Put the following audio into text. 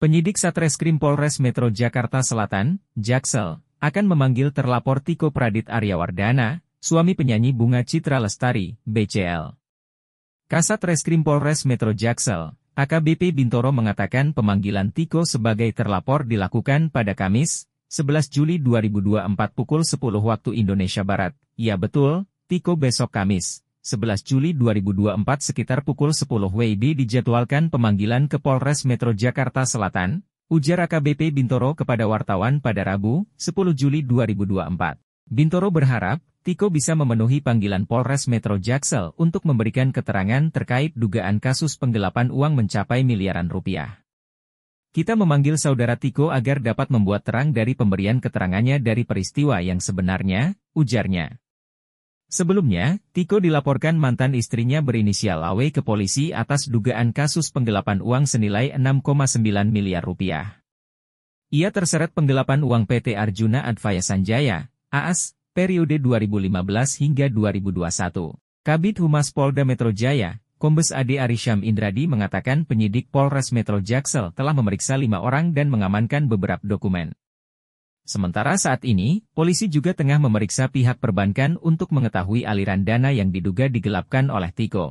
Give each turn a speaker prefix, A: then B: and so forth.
A: Penyidik Satreskrim Polres Metro Jakarta Selatan, Jaksel, akan memanggil terlapor Tiko Pradit Aryawardana, suami penyanyi Bunga Citra Lestari, BCL. Kasat Reskrim Polres Metro Jaksel, AKBP Bintoro mengatakan pemanggilan Tiko sebagai terlapor dilakukan pada Kamis, 11 Juli 2024 pukul 10 waktu Indonesia Barat. Ya betul, Tiko besok Kamis, 11 Juli 2024 sekitar pukul 10 WIB dijadwalkan pemanggilan ke Polres Metro Jakarta Selatan, ujar AKBP Bintoro kepada wartawan pada Rabu, 10 Juli 2024. Bintoro berharap, Tiko bisa memenuhi panggilan Polres Metro Jaksel untuk memberikan keterangan terkait dugaan kasus penggelapan uang mencapai miliaran rupiah. Kita memanggil saudara Tiko agar dapat membuat terang dari pemberian keterangannya dari peristiwa yang sebenarnya, ujarnya. Sebelumnya, Tiko dilaporkan mantan istrinya berinisial AW ke polisi atas dugaan kasus penggelapan uang senilai 6,9 miliar rupiah. Ia terseret penggelapan uang PT Arjuna Advaya Sanjaya, AAS, periode 2015 hingga 2021. Kabit Humas Polda Metro Jaya, Kombes Ade Arisham Indradi mengatakan penyidik Polres Metro Jaksel telah memeriksa lima orang dan mengamankan beberapa dokumen. Sementara saat ini, polisi juga tengah memeriksa pihak perbankan untuk mengetahui aliran dana yang diduga digelapkan oleh Tiko.